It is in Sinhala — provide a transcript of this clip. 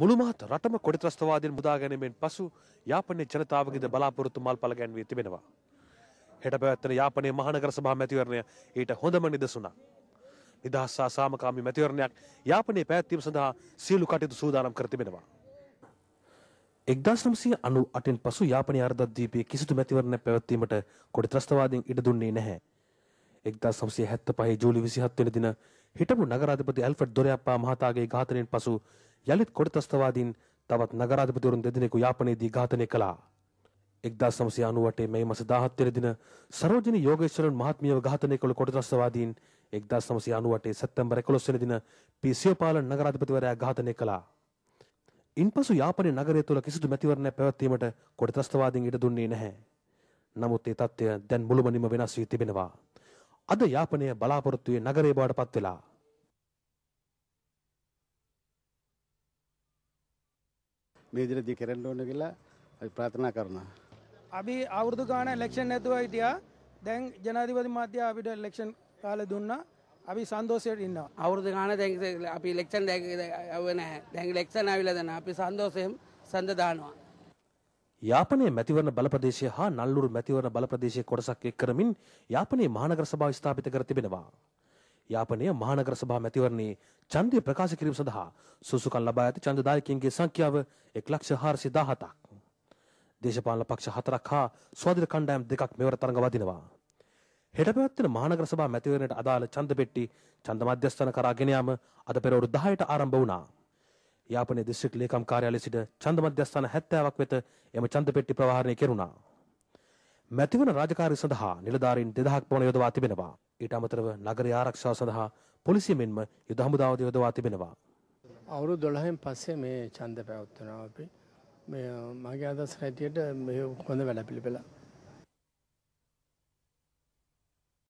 මුළුමහත් රටම කොඩිත්‍රස්තවාදයෙන් මුදා ගැනීමෙන් පසු යාපනයේ ජනතාවගේද බලාපොරොත්තු මල් පළ ගැන්වී තිබෙනවා. හෙට පැවැත්වෙන යාපනයේ මහනගර සභා මැතිවරණය ඊට හොඳම නිදසුණා. නිදහස් සහ සාමකාමී මැතිවරණයක් යාපනයේ පැවැත්වීම සඳහා සියලු කටයුතු සූදානම් කර තිබෙනවා. එක්දස් නම්සිය අනු අටෙන් පසු යාපනය අර්ධද්වීපයේ කිසිදු මැතිවරණ පැවැත්වීමට කොඩිත්‍රස්තවාදයෙන් ඉඩ දුන්නේ නැහැ. එක්දස් සම්සිය හැත්ත පහේ ජූලි විසිහත් වෙන දින හිටපු නගරාධිපති ඇල්ෆඩ් දොරයප්පා මහතාගේ ඝාතනයෙන් පසු යළිත් කොටතස්තවාදීන් තවත් නගරාධිපතිවරුන් දෙදෙනෙකු යාපනයේදී ඝාතනය කළා. 1998 මේ මාස 17 දින සරෝජිනී යෝගේශ්වරන් මහත්මියව ඝාතනය කළ කොටතස්තවාදීන් 1998 සැප්තැම්බර් 11 වෙනි දින පිසියපාල නගරාධිපතිවරයා ඝාතනය කළා. ඉන්පසු යාපනයේ නගරය තුළ කිසිදු මැතිවරණයක් පැවැත්වීමට කොටතස්තවාදීන් ඉඩ දුන්නේ නැහැ. නමුත් ඒ තත්ත්වය දැන් මුළුමනින්ම වෙනස් වී තිබෙනවා. අද යාපනය බලාපොරොත්තු වූ නගරය බවට පත් වෙලා මේ විදිහට කරන්න ඕන කියලා අපි ප්‍රාර්ථනා කරනවා. අපි අවුරුදු ගාන ඉලෙක්ෂන් නැතුව හිටියා. දැන් ජනාධිපති මහත්තයා අපිට ඉලෙක්ෂන් කාලේ දුන්නා. අපි සන්තෝෂයෙන් ඉන්නවා. අවුරුදු ගාන දැන් අපි ඉලෙක්ෂන් දැක්කව නැහැ. දැන් ඉලෙක්ෂන් ආවිලා දැන් අපි සන්තෝෂයෙන් සඳ දානවා. යාපනයේ මැතිවරණ බලප්‍රදේශය හා නල්ලුරු මැතිවරණ බලප්‍රදේශයේ කොටසක් එක් කරමින් යාපනයේ මහනගර සභාව ස්ථාපිත කර තිබෙනවා. යාපනය මහනගර සභා මැතිවරණයේ ඡන්දය ප්‍රකාශ කිරීම සඳහා සුසුකම් ලබා ඇති ඡන්දදායකින්ගේ සංඛ්‍යාව 1417ක්. දේශපාලන පක්ෂ හතරක් හා ස්වාධීන කණ්ඩායම් දෙකක් මෙවර තරඟ වදිනවා. හෙට පැවැත්වෙන මහනගර සභා මැතිවරණයට අදාළ ඡන්ද පෙට්ටි ඡන්ද මධ්‍යස්ථාන කරා ගෙන යාම අද පෙරවරු 10ට ආරම්භ වුණා. යාපනයේ දිස්ත්‍රික් ලේකම් කාර්යාලය සිට ඡන්ද මධ්‍යස්ථාන 70ක් වෙත එම ඡන්ද පෙට්ටි ප්‍රවාහනය කෙරුණා. මැතිවන රාජකාරි සඳහා නිලධාරීන් 2000ක් පමණ යොදවා තිබෙනවා. ඊට අමතරව නගරය ආරක්ෂාව සඳහා පොලිසිය මෙන්ම යුද හමුදාව යොදවා තිබෙනවා. අවුරුදු 12න් පස්සේ මේ ඡන්ද පැවැත්වෙනවා අපි. මේ මගේ අදහස් හැටියට මේ හොඳ වැඩපිළිවෙලක්.